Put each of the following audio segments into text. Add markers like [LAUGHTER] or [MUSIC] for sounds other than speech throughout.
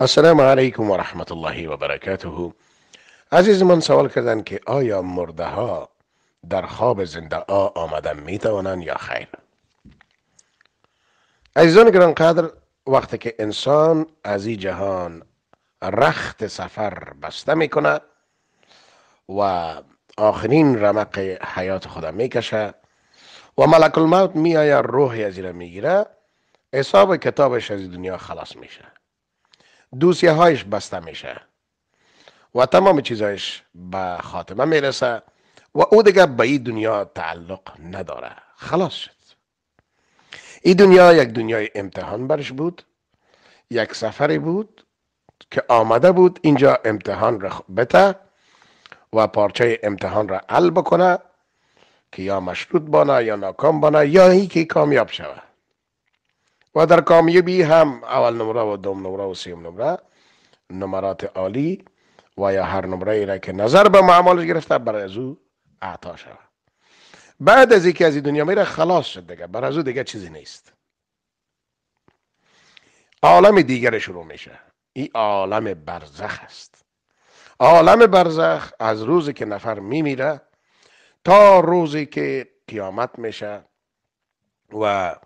السلام علیکم و رحمت الله و برکاته عزیز من سوال کردن که آیا مرده ها در خواب زنده آ آمدن می توانند یا خیر عزیزان قدر وقتی که انسان از این جهان رخت سفر بسته میکنه و آخرین رمق حیات خدا میکشه و ملک الموت میآید روحی از این میگیره حساب کتابش از دنیا خلاص میشه دوسیه هایش بسته میشه و تمام چیزایش به خاتمه میرسه و او دیگه به این دنیا تعلق نداره خلاص شد این دنیا یک دنیای امتحان برش بود یک سفری بود که آمده بود اینجا امتحان را بته و پارچه امتحان را عل بکنه که یا مشروط بانه یا ناکام بانه یا هی که کامیاب شود و در کامیابی هم اول نمره و دوم نمره و سیم نمره نمرات عالی و یا هر نمره ای را که نظر به معمالش گرفته برای از او اعطا شود بعد از اینکه از این دنیا میره خلاص شد دیگه برای از او دیگه چیزی نیست عالم دیگر شروع میشه این عالم برزخ است عالم برزخ از روزی که نفر میمیره تا روزی که قیامت میشه و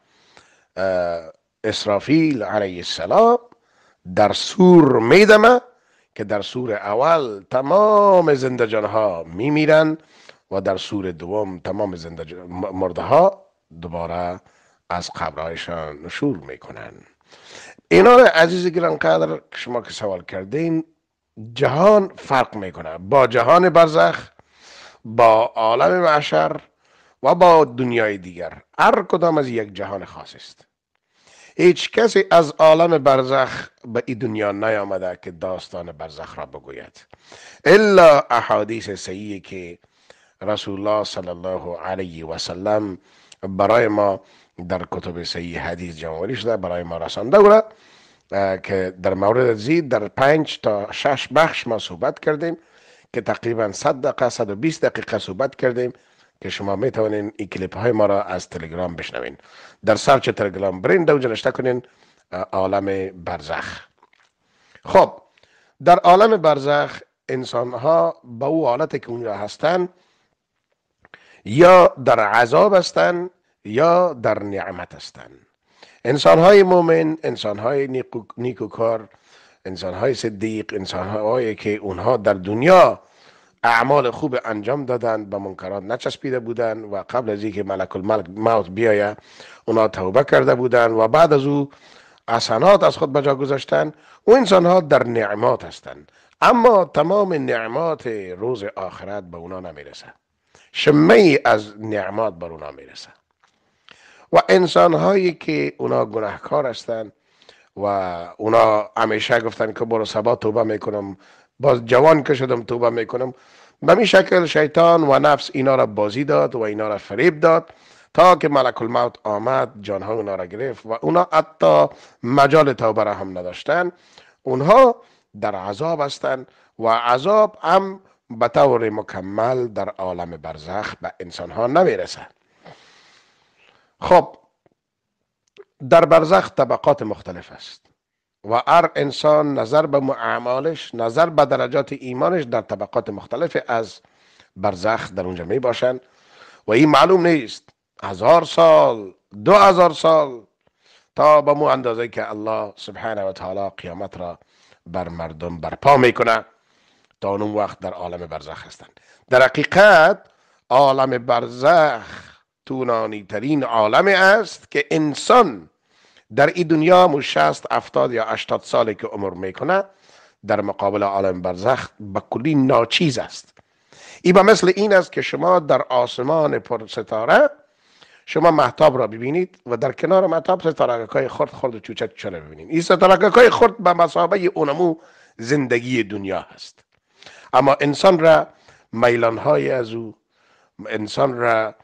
اسرافیل علیه السلام در سور میدمه که در سور اول تمام زندجان ها میمیرن و در سور دوم تمام مرده ها دوباره از قبرهایشان نشور میکنن اینا عزیز گرانقدر شما که سوال کردین جهان فرق میکنه با جهان برزخ با عالم معشر و با دنیای دیگر هر کدام از یک جهان خاص است هیچ کسی از عالم برزخ به این دنیا نیامده که داستان برزخ را بگوید الا احادیث صحیحی که رسول الله صلی الله علیه و سلم برای ما در کتب صحیح حدیث جمعوری شده برای ما رسانده گره که در مورد زید در پنج تا شش بخش ما صحبت کردیم که تقریبا 100 دقیقه 120 دقیقه صحبت کردیم که شما می توانین این کلیپ های ما را از تلگرام بشنوین در سرچ تلگرام برین دو جلشته کنین عالم برزخ خب در عالم برزخ انسان ها به او حالت که اونجا هستن یا در عذاب هستن یا در نعمت هستن انسان های مومن انسان های نیکوکار انسان های صدیق انسان هایی که اونها در دنیا اعمال خوب انجام دادند به منکرات نچسبیده بودند و قبل از اینکه ملک موت بیاید اونا توبه کرده بودند و بعد از او حسنات از خود بجا گذاشتن و انسان ها در نعمات هستند اما تمام نعمات روز آخرت به اونا نمیرسه شمه از نعمات بر اونا میرسه و انسان هایی که اونا گناهکار هستند و اونا همیشه گفتن که برو سبا توبه میکنم باز جوان که شدم توبه میکنم به می شکل شیطان و نفس اینا را بازی داد و اینا را فریب داد تا که ملک الموت آمد جانها اونا را گرفت و اونا حتی مجال توبه را هم نداشتن اونها در عذاب هستند و عذاب هم به طور مکمل در عالم برزخ به انسان ها نمیرسه خب در برزخ طبقات مختلف است و هر انسان نظر به اعمالش نظر به درجات ایمانش در طبقات مختلف از برزخ در اونجا می باشند و این معلوم نیست هزار سال دو هزار سال تا به مو اندازه که الله سبحانه و تعالی قیامت را بر مردم برپا میکنه تا اون وقت در عالم برزخ هستند در حقیقت عالم برزخ تونانی ترین عالم است که انسان در این دنیا مو شست یا هشتاد سالی که عمر میکنه در مقابل عالم برزخ به کلی ناچیز است ای با مثل این است که شما در آسمان پر ستاره شما محتاب را ببینید و در کنار محتاب های خرد خرد و چوچک چونه ببینید این های خرد به مسابه اونمو زندگی دنیا هست اما انسان را میلان های از او انسان را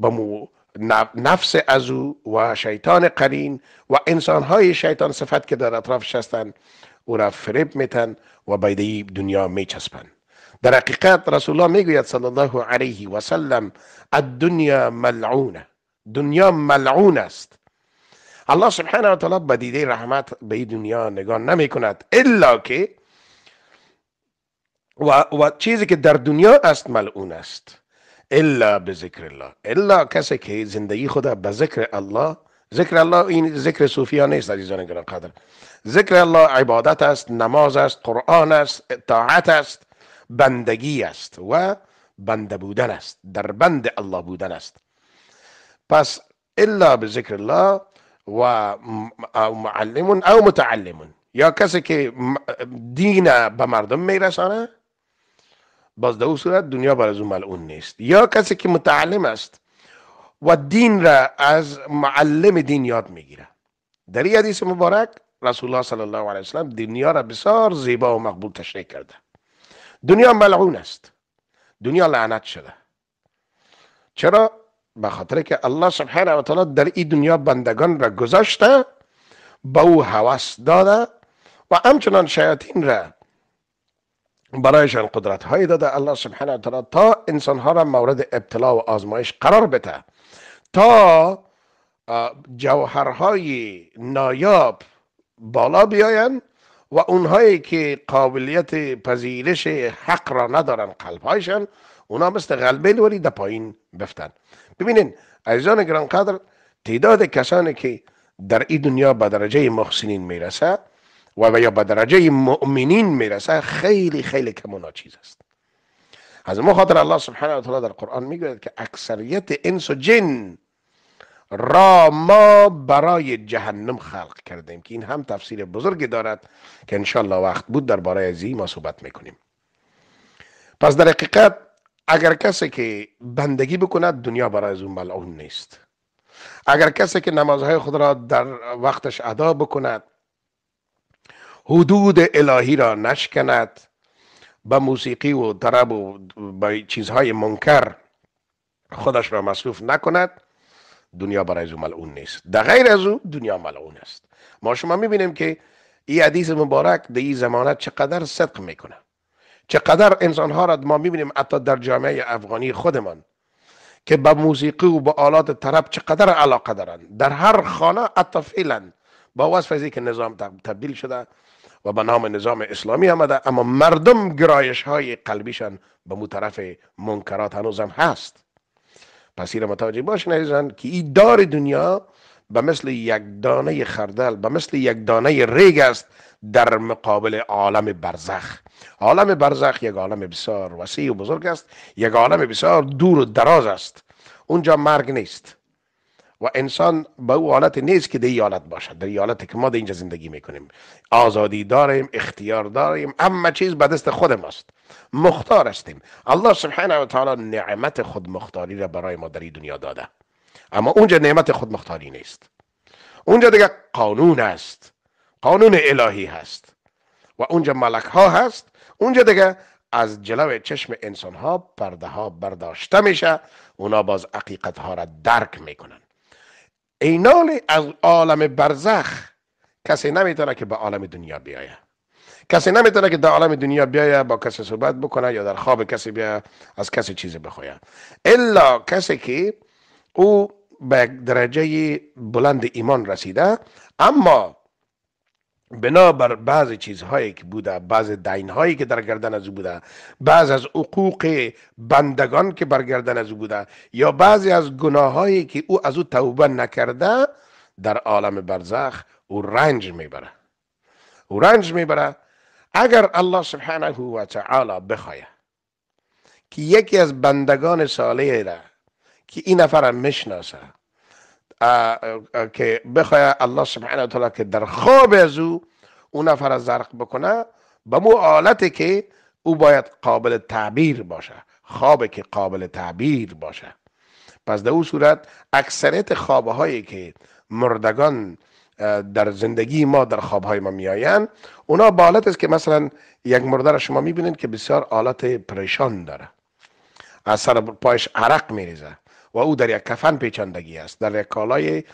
مو نفس از او و شیطان قرین و انسان های شیطان صفت که در اطرافش شستن او را فریب میتن و بیده دنیا میچسبن در حقیقت رسول الله میگوید صلی الله علیه و سلم الدنیا ملعونه دنیا ملعون است الله سبحانه و تعالی به دیده رحمت به دنیا نگاه نمی کند الا که و, و چیزی که در دنیا است ملعون است الا به ذکر الله الا کسی که زندگی خود به ذکر الله ذکر الله این ذکر صوفیا نیست عزیزان گران قدر ذکر الله عبادت است نماز است قرآن است اطاعت است بندگی است و بنده بودن است در بند الله بودن است پس الا به ذکر الله و معلم او متعلم یا کسی که دین به مردم میرسانه باز در او صورت دنیا بر از او ملعون نیست یا کسی که متعلم است و دین را از معلم دین یاد میگیره در این حدیث مبارک رسول الله صلی الله علیه وسلم دنیا را بسیار زیبا و مقبول تشریح کرده دنیا ملعون است دنیا لعنت شده چرا؟ به خاطر که الله سبحانه و تعالی در این دنیا بندگان را گذاشته به او هوس داده و همچنان شیاطین را برایشان قدرت هایی داده الله سبحانه و تعالی تا انسان ها را مورد ابتلا و آزمایش قرار بده تا جوهرهای نایاب بالا بیاین و اونهایی که قابلیت پذیرش حق را ندارن هایشان اونا مثل غلبه لوری در پایین بفتن ببینین عزیزان گرانقدر تعداد کسانی که در این دنیا به درجه محسنین میرسه و یا به درجه مؤمنین میرسه خیلی خیلی کم و ناچیز است از ما خاطر الله سبحانه و تعالی در قرآن میگوید که اکثریت انس و جن را ما برای جهنم خلق کردیم که این هم تفسیر بزرگی دارد که انشاءالله وقت بود درباره از این ما صحبت میکنیم پس در حقیقت اگر کسی که بندگی بکند دنیا برای از اون ملعون نیست اگر کسی که نمازهای خود را در وقتش ادا بکند حدود الهی را نشکند به موسیقی و طرب و به چیزهای منکر خودش را مصروف نکند دنیا برای او ملعون نیست در غیر از او دنیا ملعون است ما شما میبینیم که این حدیث مبارک در این زمانه چقدر صدق میکنه چقدر انسان ها را ما میبینیم حتی در جامعه افغانی خودمان که به موسیقی و به آلات طرب چقدر علاقه دارند در هر خانه حتی فعلا با وصف که نظام تبدیل شده و به نام نظام اسلامی آمده اما مردم گرایش های قلبیشان به مو طرف منکرات هنوز هم هست پس این متوجه باشین عزیزان که این دار دنیا به مثل یک دانه خردل به مثل یک دانه ریگ است در مقابل عالم برزخ عالم برزخ یک عالم بسیار وسیع و بزرگ است یک عالم بسیار دور و دراز است اونجا مرگ نیست و انسان به او حالت نیست که در حالت باشد در حالت که ما در اینجا زندگی میکنیم آزادی داریم اختیار داریم اما چیز به دست خود ماست مختار هستیم الله سبحانه و تعالی نعمت خود مختاری را برای ما در دنیا داده اما اونجا نعمت خود مختاری نیست اونجا دیگه قانون است قانون الهی هست و اونجا ملک ها هست اونجا دیگه از جلو چشم انسان ها پرده ها برداشته میشه اونا باز حقیقت ها را درک میکنن اینال از عالم برزخ کسی نمیتونه که به عالم دنیا بیایه کسی نمیتونه که در عالم دنیا بیایه با کسی صحبت بکنه یا در خواب کسی بیا از کسی چیزی بخواید. الا کسی که او به درجه بلند ایمان رسیده اما بنابر بعض چیزهایی که بوده بعض دینهایی که در گردن از او بوده بعض از حقوق بندگان که بر گردن از او بوده یا بعضی از گناههایی که او از او توبه نکرده در عالم برزخ او رنج میبره او رنج میبره اگر الله سبحانه و تعالی بخواید که یکی از بندگان صالح را که این نفرم میشناسه که بخواه الله سبحانه و که در خواب از او او نفر زرق بکنه به مو حالتی که او باید قابل تعبیر باشه خواب که قابل تعبیر باشه پس در او صورت اکثریت خوابهایی که مردگان در زندگی ما در خوابهای ما میآیند اونا به حالت است که مثلا یک مرده را شما میبینید که بسیار حالت پریشان داره از سر پایش عرق میریزه و او در یک کفن پیچاندگی است در یک کالای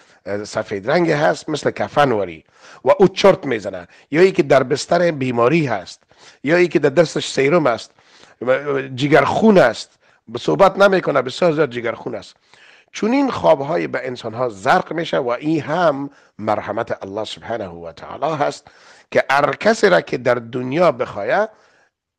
سفید رنگ هست مثل کفن وری و او چرت میزنه یا ای که در بستر بیماری هست یا ای که در دستش سیروم است خون است به صحبت نمیکنه بسیار زیاد خون است چون این خوابهای به انسان ها زرق میشه و این هم مرحمت الله سبحانه و تعالی هست که هر کسی را که در دنیا بخواید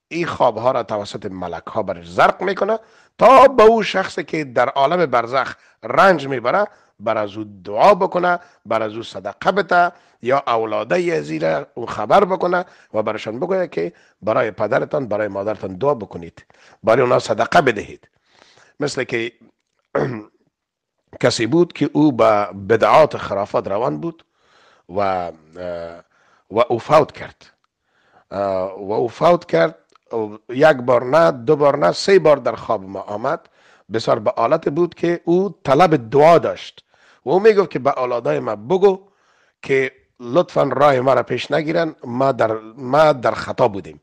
این خوابها را توسط ملک ها برش زرق میکنه تا به او شخصی که در عالم برزخ رنج میبره بر از او دعا بکنه بر از او صدقه بته یا اولاده عزیز او خبر بکنه و برشان بگویه که برای پدرتان برای مادرتان دعا بکنید برای اونا صدقه بدهید مثل که [CLEARS THROAT] کسی بود که او به بدعات خرافات روان بود و و او فوت کرد و او فوت کرد یک بار نه دو بار نه سه بار در خواب ما آمد بسیار به آلت بود که او طلب دعا داشت و او میگفت که به اولادای ما بگو که لطفا راه ما را پیش نگیرن ما در, ما در خطا بودیم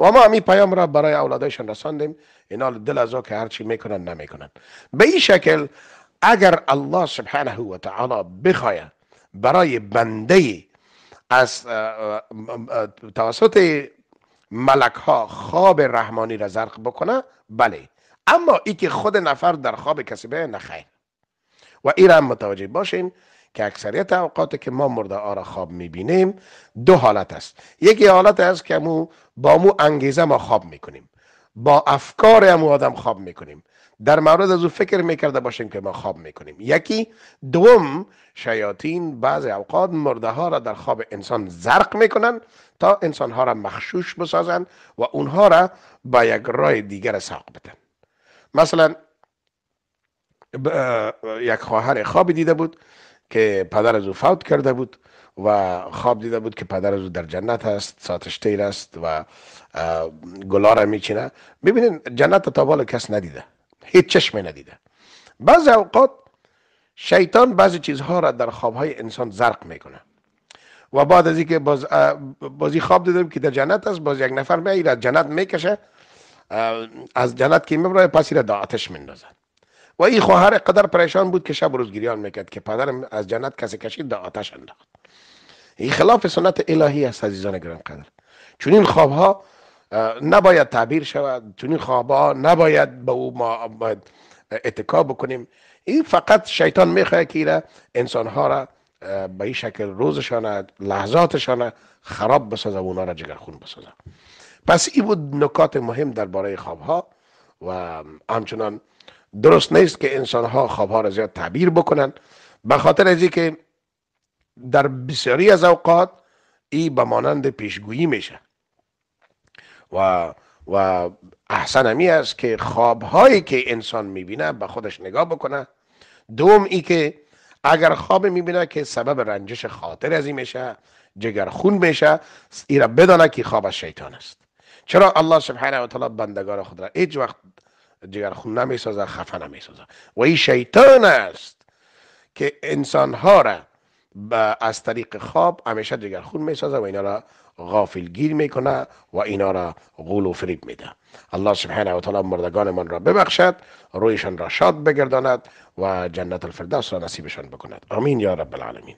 و ما همی پیام را برای اولادایشان رساندیم اینا دل از که هرچی میکنن نمیکنن به این شکل اگر الله سبحانه و تعالی بخواید برای بنده از توسط ملک ها خواب رحمانی را زرق بکنه بله اما ای که خود نفر در خواب کسی به نخیر و ای را متوجه باشین که اکثریت اوقات که ما مرده آرا خواب میبینیم دو حالت است یکی حالت است که مو با مو انگیزه ما خواب میکنیم با افکار امو آدم خواب میکنیم در مورد از او فکر میکرده باشیم که ما خواب میکنیم یکی دوم شیاطین بعض اوقات مرده ها را در خواب انسان زرق میکنن تا انسان ها را مخشوش بسازن و اونها را با یک رای دیگر ساق بدن مثلا یک خواهر خوابی دیده بود که پدر از او فوت کرده بود و خواب دیده بود که پدر از او در جنت است ساتش تیر است و گلا را میچینه ببینید جنت تا بالا کس ندیده هیچ چشمی ندیده بعض اوقات شیطان بعضی چیزها را در خوابهای انسان زرق میکنه و بعد از اینکه باز بازی خواب دیدم که در جنت است باز یک نفر می جنت میکشه از جنت که میبره پس را در آتش میندازه و این خواهر قدر پریشان بود که شب روز گریان میکرد که پدرم از جنت کسی کشید در آتش انداخت این خلاف سنت الهی است عزیزان گرانقدر چون این خوابها نباید تعبیر شود چون این خوابا نباید به او ما اتکا بکنیم این فقط شیطان میخواه که ایره انسان ها را به این شکل روزشان لحظاتشان خراب بسازه و اونا را جگرخون بسازه پس این بود نکات مهم درباره خواب ها و همچنان درست نیست که انسان ها خواب ها را زیاد تعبیر بکنن به خاطر از که در بسیاری از اوقات ای به مانند پیشگویی میشه و و احسن است که خوابهایی که انسان میبینه به خودش نگاه بکنه دوم ای که اگر خواب میبینه که سبب رنجش خاطر از این میشه جگر خون میشه ایرا را بدانه که خواب از شیطان است چرا الله سبحانه و تعالی بندگار خود را هیچ وقت جگر خون نمیسازه خفه نمیسازه و این شیطان است که انسان ها را از طریق خواب همیشه جگرخون میسازه و اینا را غافل گیر میکنه و اینا را غول و فریب میده الله سبحانه و تعالی مردگان من را ببخشد رویشان را شاد بگرداند و جنت الفردوس را نصیبشان بکند آمین یا رب العالمین